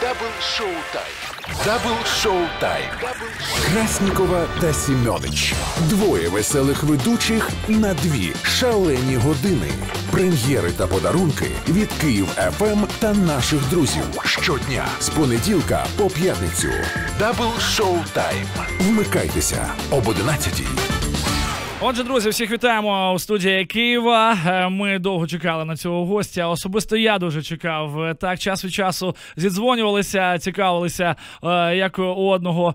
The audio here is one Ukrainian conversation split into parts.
Дабл шоу-тайм. Дабл шоу-тайм. Краснікова та Сімьонич. Двоє веселих ведучих на дві шалені години. Прем'єри та подарунки від Київ ФМ ем та наших друзів. Щодня з понеділка по п'ятницю. Дабл шоу-тайм. Вмикайтеся об 11. Отже, друзі, всіх вітаємо у студії Києва. Е, ми довго чекали на цього гостя. Особисто я дуже чекав. Так, час від часу зідзвонювалися, цікавилися, е, як у одного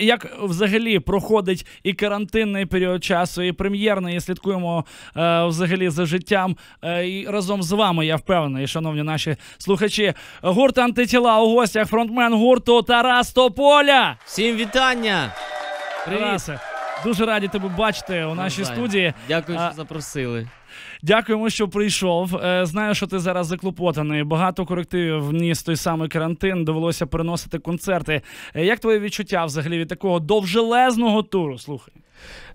як взагалі проходить і карантинний період часу, і прем'єрний. і Слідкуємо е, взагалі за життям. І разом з вами я впевнений, шановні наші слухачі. Гурт антитіла у гостях фронтмен гурту Тарас Тополя. Всім вітання! Привіт! Дуже раді тебе бачити у нашій студії. Дякую, що запросили. Дякуємо, що прийшов. Е, знаю, що ти зараз заклопотаний. Багато корективів вніс той самий карантин. Довелося переносити концерти. Е, як твоє відчуття взагалі від такого довжелезного туру? Слухай.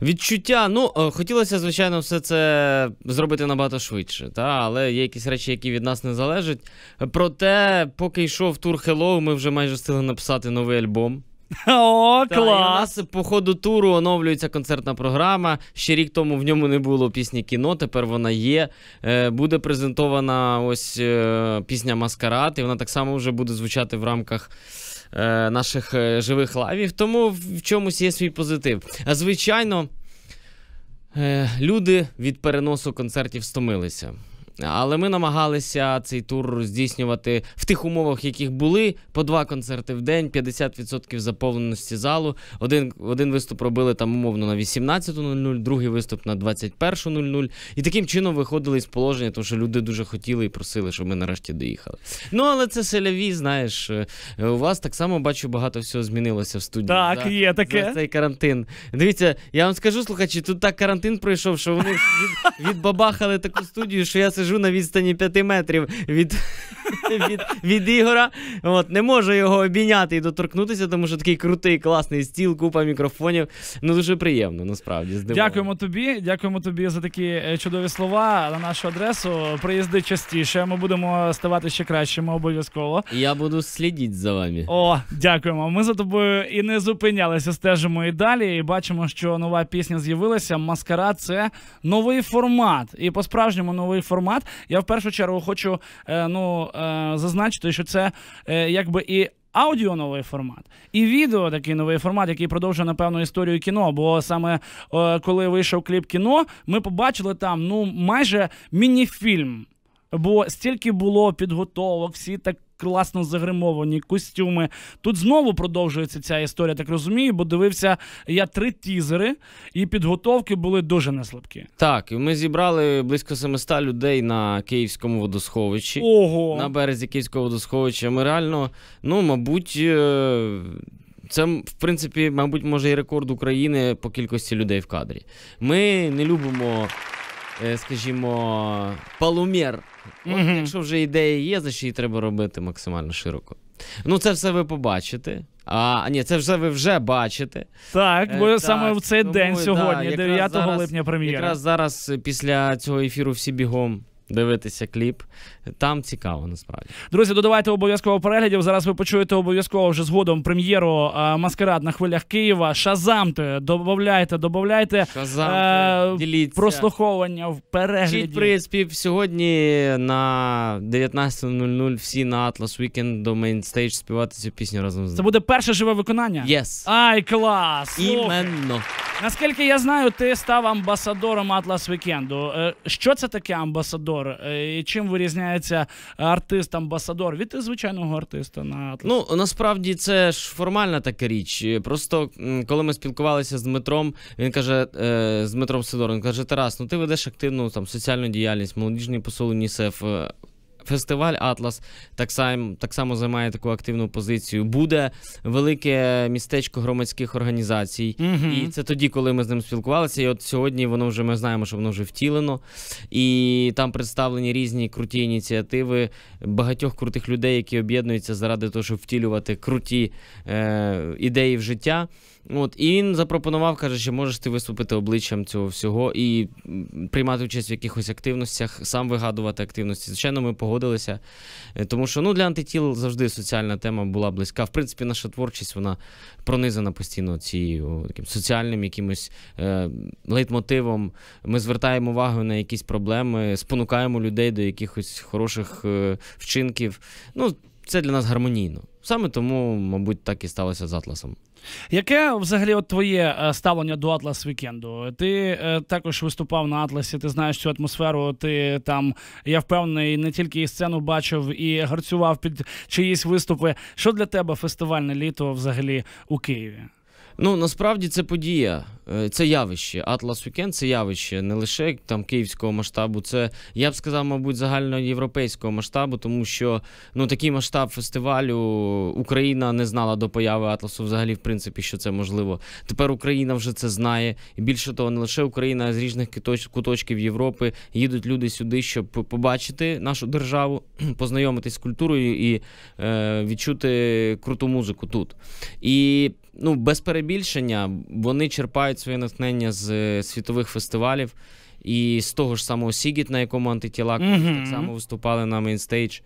Відчуття, ну е, хотілося, звичайно, все це зробити набагато швидше, та але є якісь речі, які від нас не залежать. Проте, поки йшов тур Hello, ми вже майже встигли написати новий альбом. О, клас! Та, і у нас по ходу туру оновлюється концертна програма. Ще рік тому в ньому не було пісні кіно, тепер вона є. Е, Буде презентована ось е, пісня Маскарад, і вона так само вже буде звучати в рамках е, наших е, живих лавів. Тому в чомусь є свій позитив. А звичайно, е, люди від переносу концертів стомилися. Але ми намагалися цей тур здійснювати в тих умовах, яких були по два концерти в день, 50% заповненості залу. Один один виступ робили там умовно на 18.00, другий виступ на 21.00. І таким чином виходили із положення, тому що люди дуже хотіли і просили, щоб ми нарешті доїхали. Ну але це селяві, знаєш, е, у вас так само бачу багато всього змінилося в студії. Так, за, є таке за цей карантин. Дивіться, я вам скажу, слухачі, тут так карантин пройшов, що вони від, відбабахали таку студію, що я сижу сижу на відстані 5 метрів від від, від ігора. От, Не можу його обійняти і доторкнутися, тому що такий крутий, класний стіл, купа мікрофонів. Ну дуже приємно, насправді. Здивовано. Дякуємо тобі. Дякуємо тобі за такі е, чудові слова на нашу адресу. Приїзди частіше. Ми будемо ставати ще кращими обов'язково. Я буду слідити за вами. О, дякуємо. Ми за тобою і не зупинялися, стежимо і далі. І бачимо, що нова пісня з'явилася. Маскара це новий формат. І по-справжньому новий формат формат. Я в першу чергу хочу е, ну, е, зазначити, що це е, якби і. Аудіо новий формат і відео такий новий формат, який продовжує напевно історію кіно. Бо саме е, коли вийшов кліп кіно, ми побачили там ну майже фільм Бо стільки було підготовок, всі так класно загримовані костюми. Тут знову продовжується ця історія, так розумію, бо дивився я три тізери, і підготовки були дуже неслабкі. Так, ми зібрали близько 700 людей на київському водосховищі. Ого! На березі Київського водосховища. Ми реально, ну, мабуть. Е, це, в принципі, мабуть, може і рекорд України по кількості людей в кадрі. Ми не любимо, е, скажімо, палумєр mm-hmm. Якщо вже ідея є, значить її треба робити максимально широко. Ну, це все ви побачите. А ні, це все ви вже бачите. Так, бо е, саме в цей тому, день сьогодні, да, 9 зараз, липня, прем'єра. Якраз зараз після цього ефіру всі бігом дивитися кліп. Там цікаво, насправді. Друзі, додавайте обов'язково переглядів. Зараз ви почуєте обов'язково вже згодом прем'єру е, маскарад на хвилях Києва. Шазамте, додавайте, додавайте е, прослуховування в перегляді. Вчіть приспів сьогодні на 19.00 всі на Atlas Weekend до Мейнстейдж співати цю пісню разом з нами. Це буде перше живе виконання. Yes. Ай, клас! Іменно. Наскільки я знаю, ти став амбасадором Atlas Weekend. Е, що це таке амбасадор? амбасадор? Е, і Чим вирізняється артист-амбасадор від звичайного артиста на Атлас? Ну насправді це ж формальна така річ. Просто коли ми спілкувалися з Дмитром, він каже е, з Дмитром Сидором, каже: Тарас, ну ти ведеш активну там соціальну діяльність, молодіжний посол УНІСЕФ. Е, фестиваль Атлас так сам так само займає таку активну позицію. Буде велике містечко громадських організацій, угу. і це тоді, коли ми з ним спілкувалися. І от сьогодні воно вже ми знаємо, що воно вже втілено, і там представлені різні круті ініціативи багатьох крутих людей, які об'єднуються заради того, щоб втілювати круті е, ідеї в життя. От і він запропонував, каже, що можеш ти виступити обличчям цього всього і приймати участь в якихось активностях, сам вигадувати активності. Звичайно, ми погодили погодилися. Е, тому що ну, для антитіл завжди соціальна тема була близька. В принципі, наша творчість вона пронизана постійно цією таким соціальним якимось е, лейтмотивом. Ми звертаємо увагу на якісь проблеми, спонукаємо людей до якихось хороших е, вчинків. Ну, Це для нас гармонійно. Саме тому, мабуть, так і сталося з Атласом. Яке взагалі от твоє е, ставлення до Атлас Вікенду? Ти е, також виступав на Атласі, ти знаєш цю атмосферу, ти там, я впевнений, не тільки і сцену бачив, і гарцював під чиїсь виступи. Що для тебе фестивальне літо взагалі у Києві? Ну насправді це подія, е, це явище. Атлас Вікенд це явище не лише там київського масштабу, це я б сказав, мабуть, загальноєвропейського масштабу, тому що ну такий масштаб фестивалю Україна не знала до появи Атласу. Взагалі, в принципі, що це можливо. Тепер Україна вже це знає. І Більше того, не лише Україна а з різних куточків Європи їдуть люди сюди, щоб побачити нашу державу, познайомитись з культурою і е, відчути круту музику тут. І ну без перебільшення вони черпають своє натхнення з е, світових фестивалів і з того ж самого Сігіт, на якому антитіла mm-hmm. так само виступали на мейнстейдж.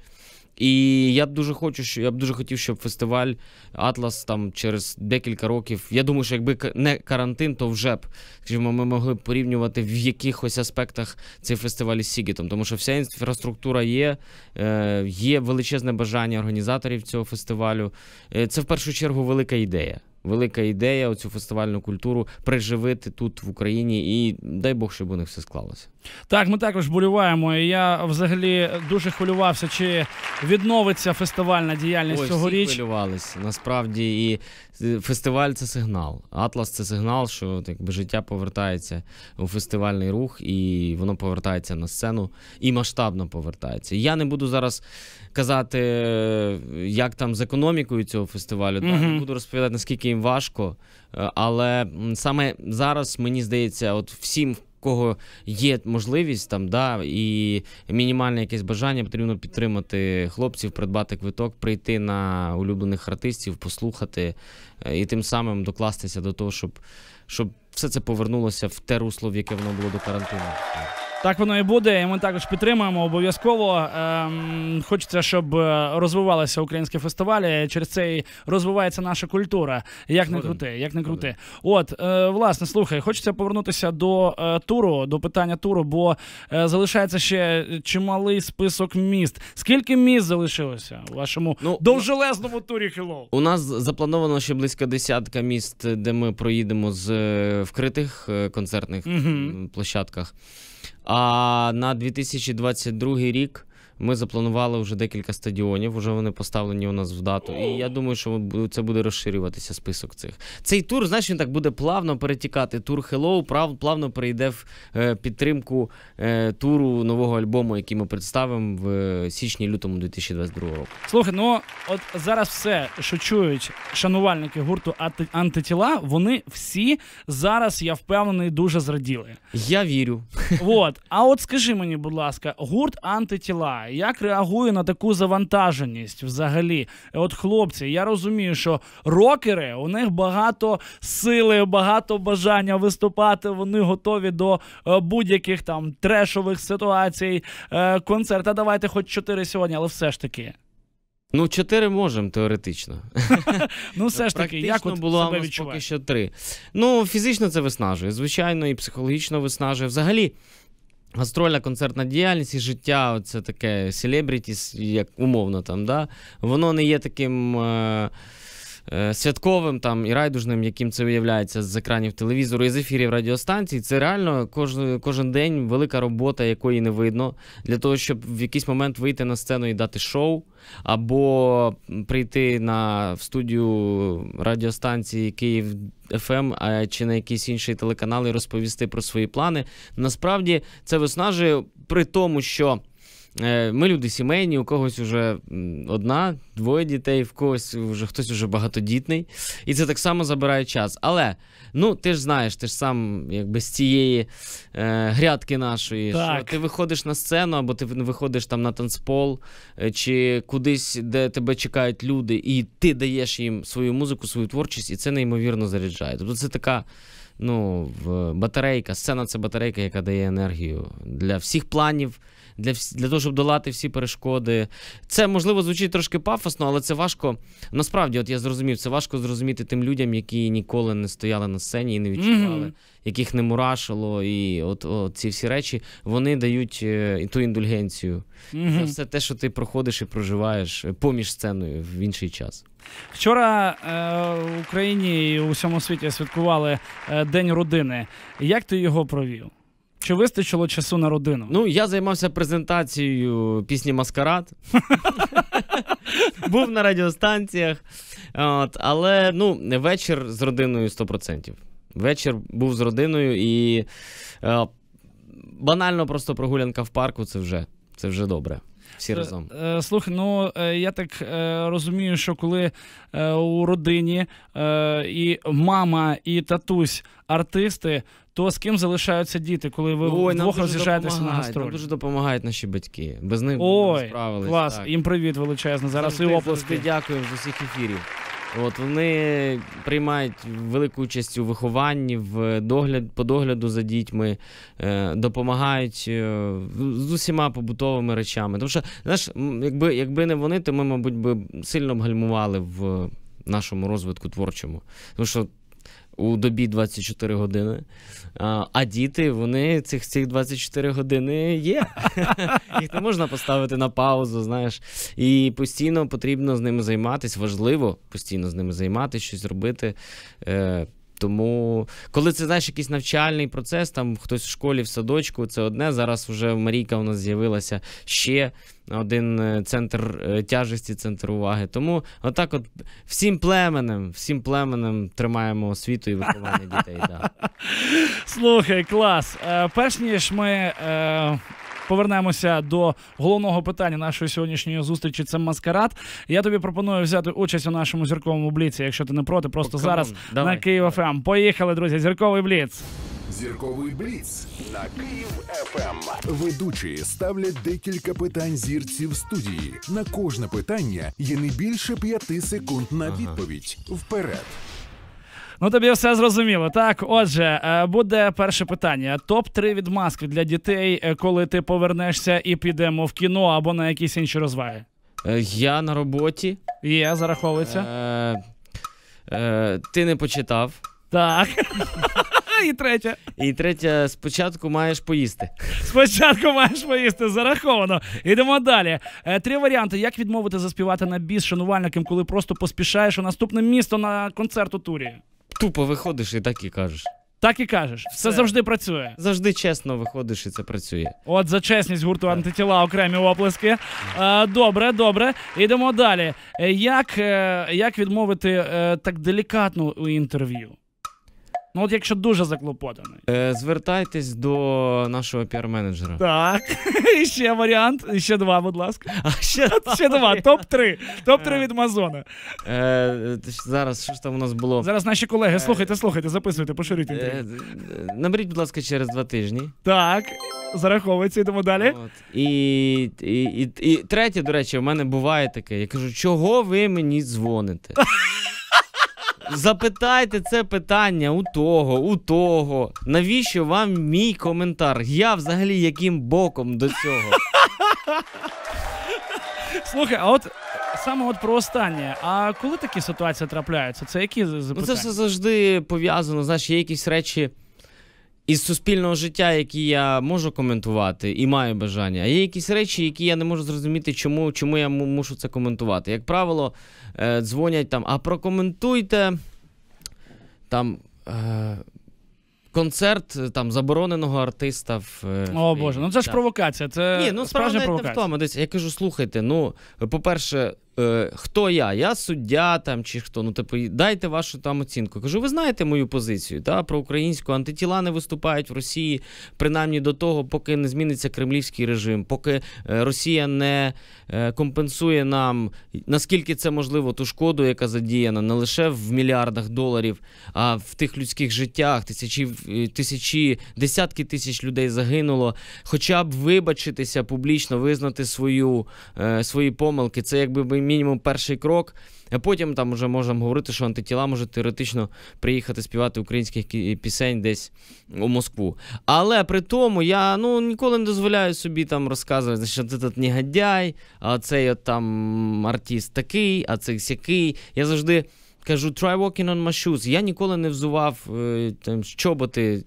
І я б дуже хочу, що я б дуже хотів, щоб фестиваль Атлас там через декілька років. Я думаю, що якби не карантин, то вже б скажімо, ми могли б порівнювати в якихось аспектах цей фестиваль із Сігітом, тому що вся інфраструктура є, е, є величезне бажання організаторів цього фестивалю. Е, це в першу чергу велика ідея велика ідея оцю фестивальну культуру приживити тут в Україні, і дай Бог, щоб у них все склалося. Так, ми також болюваємо. Я взагалі дуже хвилювався, чи відновиться фестивальна діяльність Ой, цьогоріч. всі хвилювалися. Насправді, і е, фестиваль це сигнал. Атлас це сигнал, що якби життя повертається у фестивальний рух, і воно повертається на сцену і масштабно повертається. Я не буду зараз казати, е, як там з економікою цього фестивалю. Угу. Так, не буду розповідати, наскільки їм важко. Е, але саме зараз мені здається, от всім кого є можливість там, да, і мінімальне якесь бажання потрібно підтримати хлопців, придбати квиток, прийти на улюблених артистів, послухати е, і тим самим докластися до того, щоб щоб все це повернулося в те русло, в яке воно було до карантину. Так воно і буде, і ми також підтримуємо. Обов'язково ем, хочеться, щоб е, розвивалися українські фестивалі. Через це і розвивається наша культура. Як не крути, як не крути. От е, власне, слухай, хочеться повернутися до е, туру, до питання туру, бо е, залишається ще чималий список міст. Скільки міст залишилося у вашому ну, довжелезному ну, турі? Хіло? у нас заплановано ще близько десятка міст, де ми проїдемо з е, вкритих е, концертних угу. площадках. А на 2022 рік ми запланували вже декілька стадіонів, вже вони поставлені у нас в дату. І я думаю, що це буде розширюватися список цих. Цей тур, знаєш, він так буде плавно перетікати. Тур Hello плавно перейде в е, підтримку е, туру нового альбому, який ми представимо в е, січні-лютому 2022 року. Слухай, ну от зараз все, що чують шанувальники гурту антитіла, вони всі зараз, я впевнений, дуже зраділи. Я вірю. От, а от скажи мені, будь ласка, гурт антитіла. Як реагує на таку завантаженість взагалі? От хлопці, я розумію, що рокери у них багато сили, багато бажання виступати. Вони готові до е, будь-яких там трешових ситуацій. Е, концерта давайте хоч чотири сьогодні, але все ж таки. Ну, чотири можемо теоретично. Ну, все ж таки, як от було себе відчуваєш? поки що три. Ну, фізично це виснажує, звичайно, і психологічно виснажує. Взагалі. Гастрольна концертна діяльність і життя, це таке селебрітіс, як умовно там, да, воно не є таким. Е, Е, святковим там і райдужним, яким це виявляється з екранів телевізору і з ефірів радіостанцій, це реально кож, кожен день велика робота, якої не видно, для того, щоб в якийсь момент вийти на сцену і дати шоу, або прийти на в студію радіостанції Київ. ФМ ем», чи на якийсь інший телеканал і розповісти про свої плани. Насправді це виснажує при тому, що Е, ми люди сімейні, у когось вже одна, двоє дітей, в когось вже хтось вже багатодітний, і це так само забирає час. Але ну ти ж знаєш, ти ж сам якби з цієї е, грядки нашої, так. що ти виходиш на сцену, або ти виходиш там на танцпол, е, чи кудись, де тебе чекають люди, і ти даєш їм свою музику, свою творчість, і це неймовірно заряджає. Тобто це така ну, в батарейка, сцена це батарейка, яка дає енергію для всіх планів, для для того, щоб долати всі перешкоди. Це можливо звучить трошки пафосно, але це важко. Насправді, от я зрозумів, це важко зрозуміти тим людям, які ніколи не стояли на сцені і не відчували. Mm-hmm яких не мурашило, і от, от ці всі речі вони дають і е, ту індульгенцію. Mm-hmm. Це все те, що ти проходиш і проживаєш е, поміж сценою в інший час. Вчора е, в Україні і у всьому світі святкували е, День родини. Як ти його провів? Чи вистачило часу на родину? Ну, я займався презентацією пісні Маскарад. Був на радіостанціях. От, Але ну, вечір з родиною 100%. Вечір був з родиною і е, банально просто прогулянка в парку це вже це вже добре. Всі е, разом. Е, слухай, ну е, я так розумію, що коли у родині і мама, і татусь артисти, то з ким залишаються діти, коли ви Ой, вдвох роз'їжджаєтеся на гастролі? Нам дуже допомагають наші батьки. Без них Ой, справились. Клас, так. їм привіт величезний. Зараз завжди, і оплески. Завжди дякую з усіх ефірів. От Вони приймають велику участь у вихованні, в догляд, по догляду за дітьми, е, допомагають е, з усіма побутовими речами. Тому що, знаєш, якби якби не вони, то ми, мабуть, би сильно б гальмували в нашому розвитку творчому. Тому що у добі 24 години. А діти, вони цих цих 24 години є. Їх не можна поставити на паузу, знаєш. І постійно потрібно з ними займатися, важливо постійно з ними займатися, щось робити. Е, тому, коли це знаєш, якийсь навчальний процес, там хтось в школі, в садочку, це одне. Зараз вже Марійка у нас з'явилася ще один е, центр е, тяжесті, центр уваги. Тому отак, от всім племенем, всім племенем тримаємо освіту і виховання дітей. Слухай, клас. Е, перш ніж ми повернемося до головного питання нашої сьогоднішньої зустрічі. Це маскарад. Я тобі пропоную взяти участь у нашому зірковому бліці. Якщо ти не проти, просто О, зараз Давай. на Київ ФМ. Ем. Поїхали, друзі. Зірковий бліц. Зірковий бліц на Київ ФМ. Ем. Ведучі ставлять декілька питань зірців студії. На кожне питання є не більше п'яти секунд на відповідь. Вперед. Ну тобі все зрозуміло. Так, отже, е, буде перше питання: топ 3 відмазки для дітей, е, коли ти повернешся і підемо в кіно або на якісь інші розваги. Е, я на роботі. Є, зараховується. Ти не почитав. Так. І третя. І третя, спочатку маєш поїсти. Спочатку маєш поїсти, зараховано. Ідемо далі. Три варіанти: як відмовити заспівати на біс шанувальникам, коли просто поспішаєш у наступне місто на концерт у турі? тупо виходиш і так і кажеш. Так і кажеш, все, все завжди працює. Завжди чесно виходиш, і це працює. От за чесність гурту антитіла окремі оплески. Е, добре, добре. Йдемо далі. Е, як е, як відмовити так делікатно у інтерв'ю? Ну, от якщо дуже заклопотаний. Е, звертайтесь до нашого піар-менеджера. Так. І ще варіант. І ще два, будь ласка. А ще ще два. Топ-3. Топ-3 е. від Мазона. Е, е, зараз що ж там у нас було? Зараз наші колеги. Е. Слухайте, слухайте, записуйте, поширюйте. Е, наберіть, будь ласка, через два тижні. Так. Зараховується, йдемо далі. От. І, і, і, і третє, до речі, в мене буває таке. Я кажу, чого ви мені дзвоните? Запитайте це питання у того, у того. Навіщо вам мій коментар? Я взагалі яким боком до цього? Слухай, а от саме от про останнє. А коли такі ситуації трапляються? Це які запитання? Ну це все завжди пов'язано. Знаєш, є якісь речі із суспільного життя, які я можу коментувати і маю бажання, а є якісь речі, які я не можу зрозуміти, чому чому я мушу це коментувати. Як правило, е, дзвонять там, а прокоментуйте там. Е, концерт е, там забороненого артиста в О Боже, ну це ж провокація. Це Ні, ну справді не провокація. в тому. Десь я кажу, слухайте, ну, по-перше, е, хто я? Я суддя там чи хто. Ну, типу, дайте вашу там оцінку. Кажу, ви знаєте мою позицію та, про українську антитіла не виступають в Росії, принаймні до того, поки не зміниться кремлівський режим, поки е, Росія не е, компенсує нам наскільки це можливо, ту шкоду, яка задіяна не лише в мільярдах доларів, а в тих людських життях, тисячі е, тисячі, десятки тисяч людей загинуло. Хоча б вибачитися публічно, визнати свою, свої помилки, це якби ми мінімум перший крок. а Потім там вже можемо говорити, що антитіла може теоретично приїхати співати українських пісень десь у Москву. Але при тому я ну ніколи не дозволяю собі там розказувати, що це тут негодяй, а цей от там артіст такий, а цей сякий. Я завжди. Кажу, try walking on my shoes. Я ніколи не взував е, там, чоботи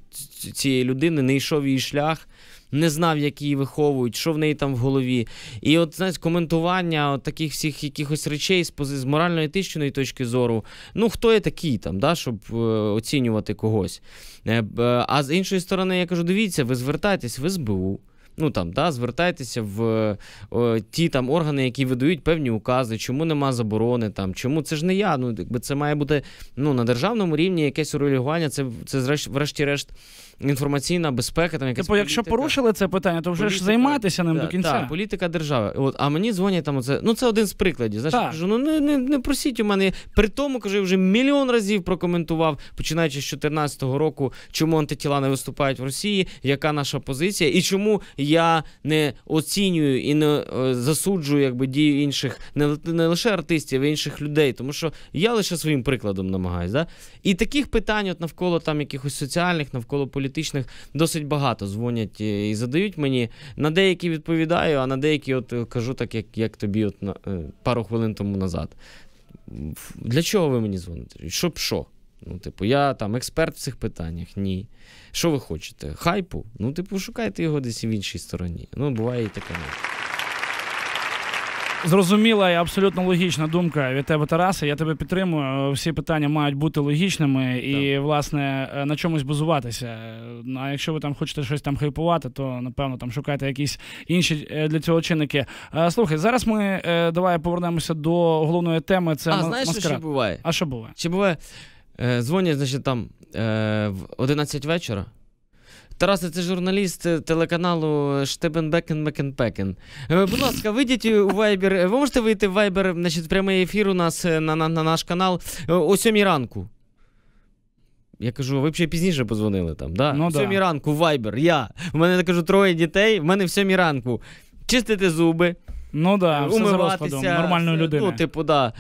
цієї людини, не йшов її шлях не знав, як її виховують, що в неї там в голові. І от знаєш, коментування от таких всіх якихось речей з пози з морально-етичної точки зору. Ну хто я такий там, да, щоб е, оцінювати когось. Е, е, а з іншої сторони, я кажу, дивіться, ви звертайтесь в СБУ ну там да, звертайтеся в о, е, ті там органи, які видають певні укази, чому нема заборони, там чому це ж не я. Ну якби це має бути ну на державному рівні якесь урегулювання, це це зрешт, врешті-решт. Інформаційна безпека, там якась Типу, якщо політика. порушили це питання, то вже політика, ж займатися ним да, до кінця. Так, політика держави. От, а мені дзвонять там оце. Ну це один з прикладів. Знаєш, я кажу, ну не не, не просіть у мене. При тому кажу, я вже мільйон разів прокоментував, починаючи з 2014 року, чому антитіла не виступають в Росії, яка наша позиція, і чому я не оцінюю і не е, засуджую якби дію інших, не, не лише артистів, а інших людей, тому що я лише своїм прикладом намагаюся. Да? І таких питань, от навколо там якихось соціальних, навколо політичних, досить багато дзвонять е, і задають мені. На деякі відповідаю, а на деякі от е, кажу так, як як тобі, от на пару хвилин тому назад. Для чого ви мені дзвоните? Щоб що? Ну, типу, я там експерт в цих питаннях. Ні. Що ви хочете? Хайпу? Ну, типу, шукайте його десь в іншій стороні. Ну, буває і таке. Зрозуміла і абсолютно логічна думка від тебе, Тараса. Я тебе підтримую. Всі питання мають бути логічними і, власне, е, на чомусь базуватися. Ну, а якщо ви там хочете щось там хайпувати, то напевно там шукайте якісь інші е, для цього чинники. Е, слухай, зараз ми давай повернемося до головної теми. Це а, маскарад. знаєш, що ще буває? А що буває? Чи буває? Е, дзвонять, значить, там е, в 11 вечора. Тарасе, це журналіст е, телеканалу Штебенбекен Мекенпекен. Будь ласка, вийдіть у Viber. Ви можете вийти в Viber, значить, прямий ефір у нас на на, на наш канал о 7 ранку. Я кажу, ви б ще пізніше позвонили там. да? Ну, в 7 да. ранку в Viber. Я. У мене я кажу, троє дітей, в мене в 7 ранку. Чистити зуби. Ну да, все за розпадом нормальну людину. Ну, типу, да.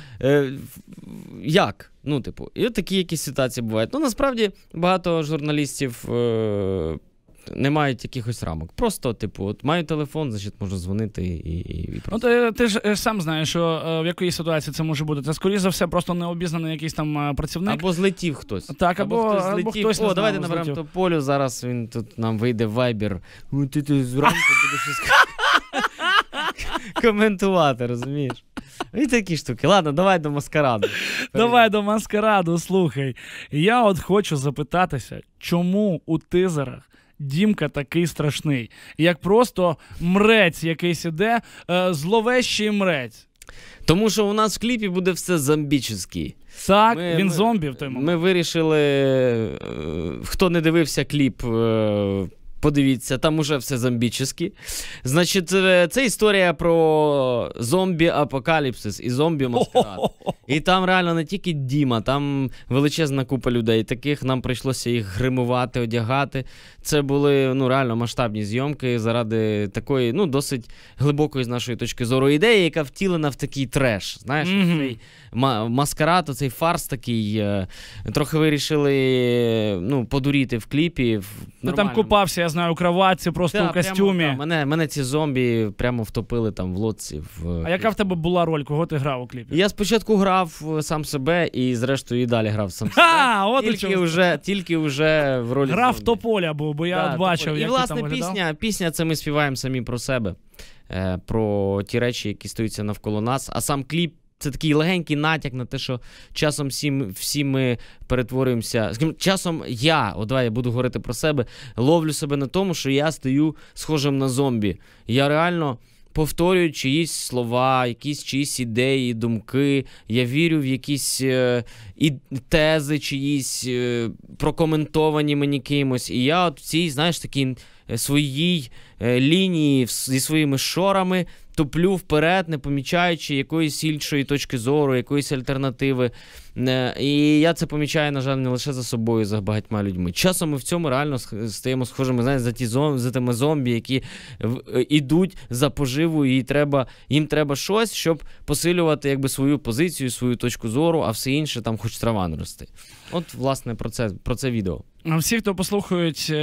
Як? Ну, типу, і такі якісь ситуації бувають. Ну, насправді багато журналістів е- не мають якихось рамок. Просто, типу, от маю телефон, значить можу дзвонити і. і, і просто. Ну, ти, ти ж е, сам знаєш, що е, в якій ситуації це може бути. Це, скоріш за все, просто необізнаний якийсь там е, працівник. Або злетів хтось. Так, або, або хтось злетів. Або хтось О, давайте наберемо то полю. Зараз він тут нам вийде в вайбер. Ну, ти ти зранку будеш коментувати, розумієш? І такі штуки. Ладно, давай до маскараду. Давай до маскараду, слухай. Я от хочу запитатися, чому у тизерах. Дімка такий страшний, як просто мрець якийсь іде, е, зловещий мрець. Тому що у нас в кліпі буде все зомбічський. Так, ми, він зомбі в той момент. Ми вирішили, е, хто не дивився кліп е, Подивіться, там уже все зомбічески. Значить, е, це історія про зомбі-апокаліпсис і зомбі-маскарад. І там реально не тільки Діма, там величезна купа людей. Таких нам прийшлося їх гримувати, одягати. Це були ну, реально масштабні зйомки заради такої, ну, досить глибокої, з нашої точки зору, ідеї, яка втілена в такий треш. Знаєш, mm-hmm. цей маскарад, цей фарс такий. Е, трохи вирішили ну, подуріти в кліпі. В там купався, я знаю, у кроватці, просто да, у костюмі. Прямо, да, мене мене ці зомбі прямо втопили там в лодці. В... Е, а яка в тебе була роль? Кого ти грав у кліпі? Я спочатку грав е, сам себе і, зрештою, і далі грав сам себе. от Тільки вже тільки вже в ролі. Грав зомбі. Тополя, був, бо я да, бачив. Тополя. як І власне ти там пісня, пісня це ми співаємо самі про себе. Про ті речі, які стаються навколо нас, а сам кліп це такий легенький натяк на те, що часом всі, всі ми перетворюємося. Скажімо, часом я, от давай я буду говорити про себе, ловлю себе на тому, що я стою схожим на зомбі. Я реально повторюю чиїсь слова, якісь чиїсь ідеї, думки. Я вірю в якісь е, і тези, чиїсь е, прокоментовані мені кимось. І я от в цій, знаєш, такій е, своїй е, лінії зі своїми шорами туплю вперед, не помічаючи якоїсь іншої точки зору, якоїсь альтернативи. Е, і я це помічаю, на жаль, не лише за собою, за багатьма людьми. Часом ми в цьому реально стаємо схожими знаєте, за ті зом, за тими зомбі, які йдуть е, за поживою, і треба їм треба щось, щоб посилювати якби свою позицію, свою точку зору, а все інше там, хоч трава не рости. От, власне, про це про це відео. Е, всі, хто послухають, е,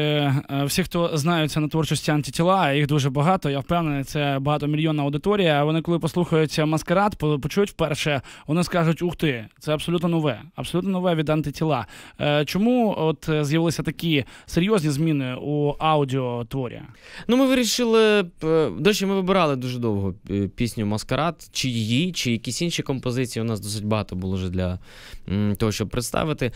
е, всі, хто знаються на творчості антитіла, їх дуже багато. Я впевнений, це багатомільйонна аудиторія. Вони, коли послухають маскарад, почують вперше, вони скажуть: Ух ти, це абсолютно нове, абсолютно нове від антитіла. Чому от з'явилися такі серйозні зміни у аудіотворі? Ну, ми вирішили дощі. Ми вибирали дуже довго пісню Маскарад, чи її, чи якісь інші композиції. У нас досить багато було вже для того, щоб представити.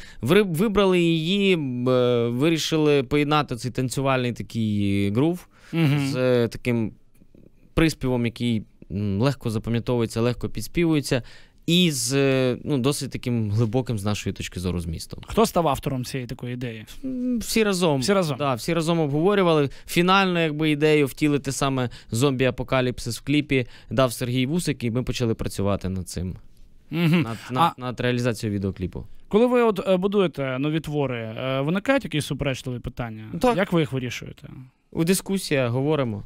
Вибрали її. Е, вирішили поєднати цей танцювальний такий грув mm з е, таким приспівом, який легко запам'ятовується, легко підспівується. І з е, ну, досить таким глибоким, з нашої точки зору, змістом. Хто став автором цієї такої ідеї? Всі разом. Всі разом да, всі разом обговорювали. Фінально, якби ідею втілити саме зомбі-апокаліпсис в кліпі, дав Сергій Вусик, і ми почали працювати над цим. Угу. над над, а... над реалізацією відеокліпу. Коли ви от е, будуєте нові твори, е, виникають якісь суперечливі питання? Ну, так. Як ви їх вирішуєте? У дискусіях говоримо.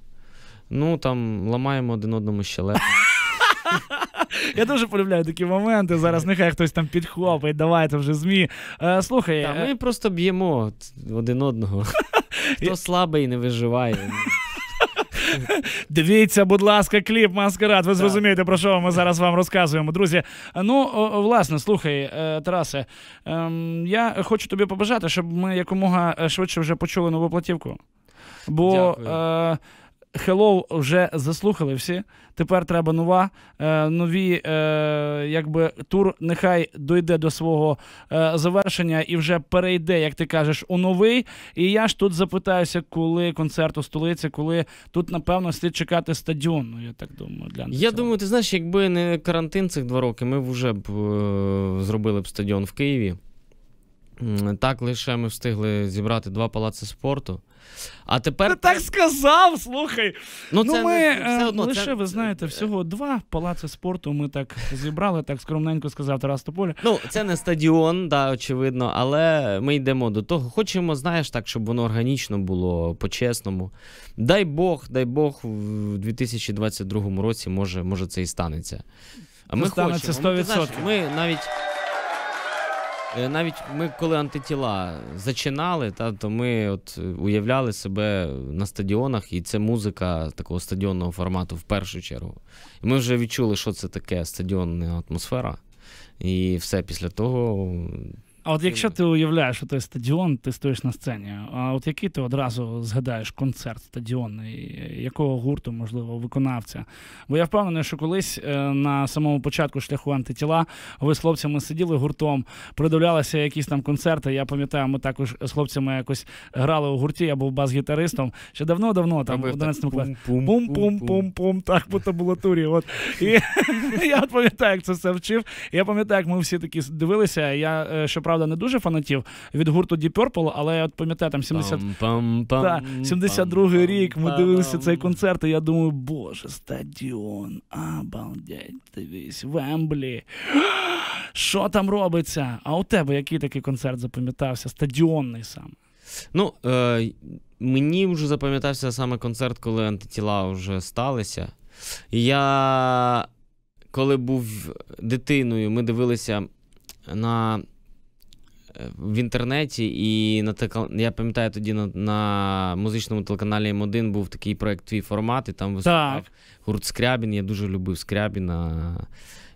Ну там ламаємо один одному щелепу. Я дуже полюбляю такі моменти. Зараз нехай хтось там підхопить, давайте вже змі. Е, слухай. Та е, ми просто б'ємо один одного. Хто слабий не виживає. Дивіться, будь ласка, кліп маскарад. Ви зрозумієте, про що ми зараз вам розказуємо, друзі. Ну, власне, слухай, е, Тарасе, ем, я хочу тобі побажати, щоб ми якомога швидше вже почули нову платівку. Бо. Дякую. Е, Хелоу вже заслухали всі. Тепер треба нова, е, нові е, якби тур. Нехай дойде до свого е, завершення і вже перейде, як ти кажеш, у новий. І я ж тут запитаюся, коли концерт у столиці, коли тут, напевно, слід чекати стадіон. Ну я так думаю, для Я думаю, ти знаєш, якби не карантин цих два роки, ми вже б вже зробили б стадіон в Києві. Так лише ми встигли зібрати два палаци спорту. А тепер. Ти так сказав, слухай. Ну, ну це ми не, е, все одно, лише, це... ви знаєте, е, всього два палаци спорту ми так зібрали, так скромненько сказав Тарас Тополя. Ну, це не стадіон, да, очевидно, але ми йдемо до того. Хочемо, знаєш, так, щоб воно органічно було, по-чесному. Дай Бог, дай Бог, в 2022 році може, може це і станеться. А це ми станеться хочемо. 100%. Ну, ми, знаєш, ми навіть. Е, навіть ми, коли антитіла зачинали, та то ми от уявляли себе на стадіонах, і це музика такого стадіонного формату в першу чергу. І Ми вже відчули, що це таке стадіонна атмосфера. І все після того а от якщо ти уявляєш, що той стадіон, ти стоїш на сцені, а от який ти одразу згадаєш концерт стадіонний, якого гурту, можливо, виконавця? Бо я впевнений, що колись е, на самому початку шляху антитіла ви з хлопцями сиділи гуртом, придивлялися якісь там концерти. Я пам'ятаю, ми також з хлопцями якось грали у гурті, я був бас-гітаристом. Ще давно-давно, там, в 11 класі. Пум-пум-пум-пум, так по табулатурі. От. І я пам'ятаю, як це все вчив. Я пам'ятаю, як ми всі такі дивилися. Я е, щоправда правда, не дуже фанатів від гурту Deep Purple, але от пам'ятаю, там 70... та, 72-й рік ми дивилися цей концерт, і я думаю, боже, стадіон, обалдеть, дивись, Вемблі. Що там робиться? А у тебе який такий концерт запам'ятався? Стадіонний сам. Ну, е, мені вже запам'ятався саме концерт, коли антитіла вже сталися. Я, коли був дитиною, ми дивилися на в інтернеті, і на я пам'ятаю тоді на на музичному телеканалі М1 був такий проект Твій формат, і там виступав гурт Скрябін. Я дуже любив Скрябіна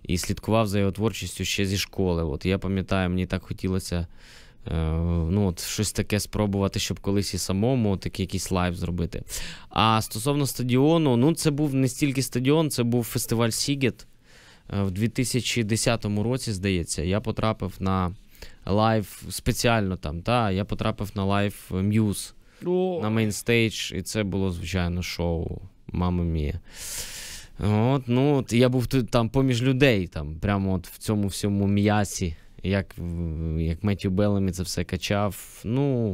і слідкував за його творчістю ще зі школи. От Я пам'ятаю, мені так хотілося е, ну, от щось таке спробувати, щоб колись і самому такий якийсь лайв зробити. А стосовно стадіону, ну це був не стільки стадіон, це був фестиваль Сігет. Е, в 2010 році, здається, я потрапив на лайв спеціально там. Та я потрапив на лайв М'юз е, на мейнстейдж, і це було звичайно шоу. Мама мія. От, ну, от, Я був тут там поміж людей, там, прямо от в цьому всьому м'ясі, як як Меттю Беллемі це все качав. Ну,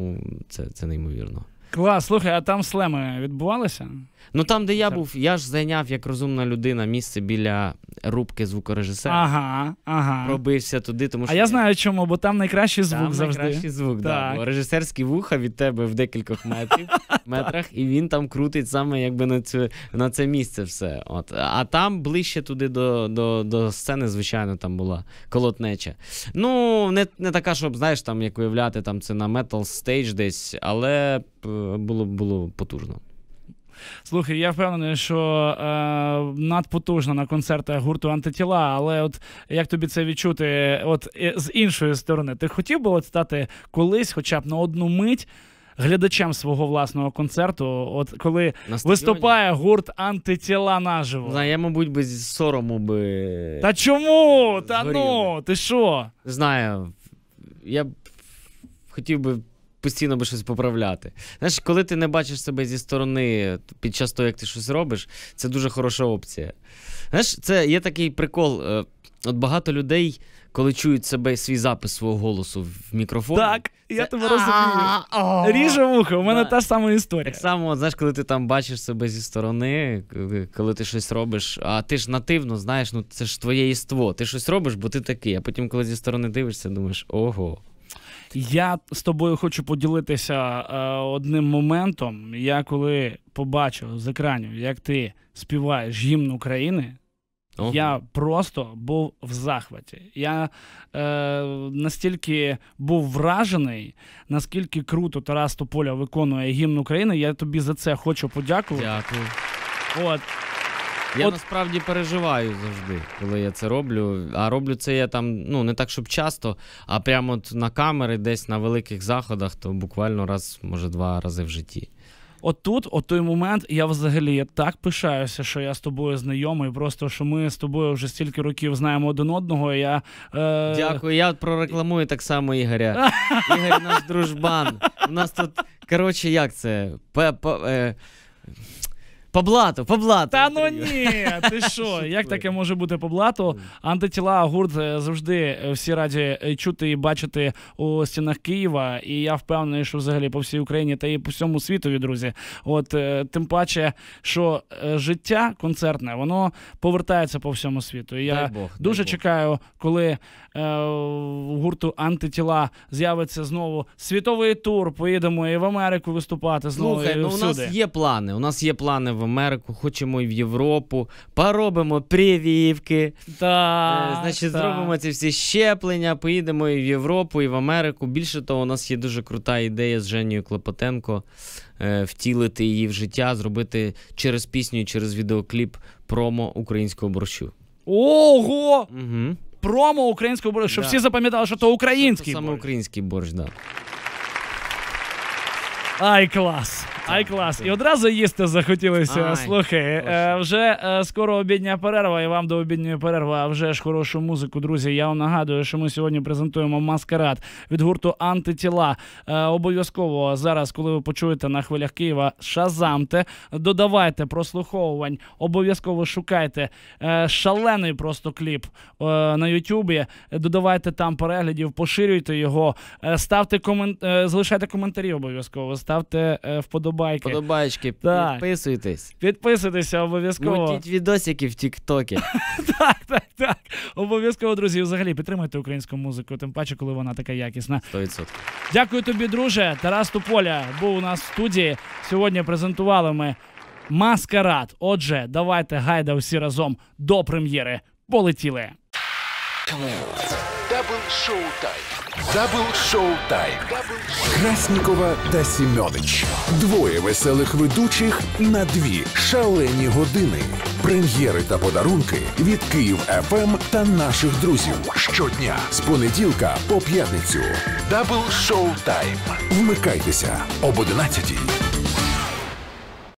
це, це неймовірно. Клас, слухай, а там слеми відбувалися? Ну там, де я був, я ж зайняв як розумна людина місце біля рубки звукорежисера. Ага, ага. Пробився туди, тому що. А я знаю чому, бо там найкращий звук там завжди. Найкращий звук, так. Да, бо режисерські вуха від тебе в декількох метрів, метрах, і він там крутить саме якби на цю, на це місце все. От. А там ближче туди до до, до сцени, звичайно, там була колотнеча. Ну, не не така, щоб, знаєш, там як уявляти, там це на метал стейдж десь, але. Е, було було потужно. Слухай, я впевнений, що е, надпотужно на концертах гурту антитіла, але от як тобі це відчути, от е, з іншої сторони, ти хотів би от стати колись, хоча б на одну мить. Глядачем свого власного концерту, от коли виступає гурт антитіла наживо. Знаю, я, мабуть, би з сорому би. Та чому? Та Згорів ну, ти що? Знаю. Я б хотів би постійно би щось поправляти. Знаєш, коли ти не бачиш себе зі сторони під час того, як ти щось робиш, це дуже хороша опція. Знаєш, це є такий прикол. Е, от багато людей, коли чують себе свій запис свого голосу в мікрофон. Так, я тебе розумію. Ріже вухо, у мене та ж сама історія. Так само, знаєш, коли ти там бачиш себе зі сторони, коли ти щось робиш, а ти ж нативно знаєш, ну це ж твоє іство. Ти щось робиш, бо ти такий. А потім, коли зі сторони дивишся, думаєш, ого. Я з тобою хочу поділитися е, одним моментом. Я коли побачив з екранів, як ти співаєш гімн України. Oh. Я просто був в захваті. Я е, настільки був вражений, наскільки круто Тарас Тополя виконує гімн України. Я тобі за це хочу подякувати. Дякую. От. Я От... насправді переживаю завжди, коли я це роблю. А роблю це я там ну не так, щоб часто, а прямо от на камери, десь на великих заходах, то буквально раз, може, два рази в житті. От тут, от той момент, я взагалі я так пишаюся, що я з тобою знайомий. Просто що ми з тобою вже стільки років знаємо один одного. Я е... дякую. Я прорекламую так само Ігоря. Ігор наш дружбан. У нас тут коротше, як це? П. Поблату, поблату. Та ну ні, ти що? Як таке може бути поблату? Антитіла гурт е, завжди е, всі раді е, чути і бачити у стінах Києва. І я впевнений, що взагалі по всій Україні та і по всьому світові, друзі. От тим паче, що життя концертне, воно повертається по всьому світу. І Я дай Бог, дуже дай чекаю, Бог. коли у гурту антитіла з'явиться знову світовий тур. Поїдемо і в Америку виступати знову. Слухай, і ну всюди. у нас є плани. У нас є плани в Америку, хочемо і в Європу, поробимо привівки. Так, е, значить, так. зробимо ці всі щеплення, поїдемо і в Європу, і в Америку. Більше того, у нас є дуже крута ідея з Женією Клопотенко е, втілити її в життя, зробити через пісню, через відеокліп промо українського борщу. Ого! Угу. Промо українського борщу, щоб да. всі запам'ятали, що то український. Це що, борщ. Саме український борщ, так. Да. Ай, клас! Ай-клас. І одразу їсти захотілося. Слухай, е, вже е, скоро обідня перерва, і вам до обідньої перерви. А вже ж хорошу музику, друзі. Я вам нагадую, що ми сьогодні презентуємо маскарад від гурту Антитіла. Е, обов'язково зараз, коли ви почуєте на хвилях Києва, шазамте, додавайте прослуховувань, обов'язково шукайте шалений просто кліп на Ютубі. Додавайте там переглядів, поширюйте його, ставте комент... залишайте коментарі обов'язково, ставте вподобання вподобайки. Подобаєчки, так. підписуйтесь. Підписуйтеся обов'язково. Мутіть відосики в Тіктокі. Так, так, так. Обов'язково, друзі, взагалі підтримайте українську музику, тим паче, коли вона така якісна. 100%. Дякую тобі, друже. Тарас Туполя був у нас в студії. Сьогодні презентували ми маскарад. Отже, давайте гайда всі разом до прем'єри. Полетіли. Дабл шоу тайм. Дабл шоу тайм. Красникова та Сімьонич. Двоє веселих ведучих на дві шалені години. Прем'єри та подарунки від Київ ФМ ем та наших друзів. Щодня з понеділка по п'ятницю. Дабл шоу тайм. Вмикайтеся об 11.